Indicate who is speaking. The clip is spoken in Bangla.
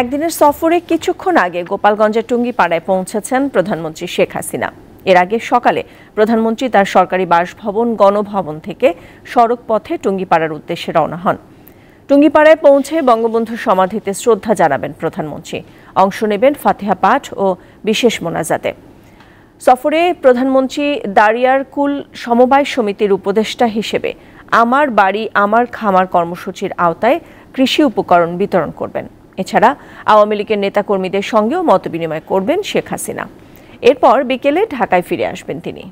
Speaker 1: একদিনের সফরে কিছুক্ষণ আগে গোপালগঞ্জের টুঙ্গিপাড়ায় পৌঁছেছেন প্রধানমন্ত্রী শেখ হাসিনা এর আগে সকালে প্রধানমন্ত্রী তার সরকারি বাসভবন গণভবন থেকে সড়ক পথে টুঙ্গিপাড়ার উদ্দেশ্যে রওনা হন টুঙ্গিপাড়ায় পৌঁছে বঙ্গবন্ধুর সমাধিতে শ্রদ্ধা জানাবেন প্রধানমন্ত্রী অংশ নেবেন ফাতেহা পাঠ ও বিশেষ মোনাজাতে সফরে প্রধানমন্ত্রী কুল সমবায় সমিতির উপদেষ্টা হিসেবে আমার বাড়ি আমার খামার কর্মসূচির আওতায় কৃষি উপকরণ বিতরণ করবেন এছাড়া আওয়ামী লীগের নেতাকর্মীদের সঙ্গেও মতবিনিময় করবেন শেখ হাসিনা এরপর বিকেলে ঢাকায় ফিরে আসবেন তিনি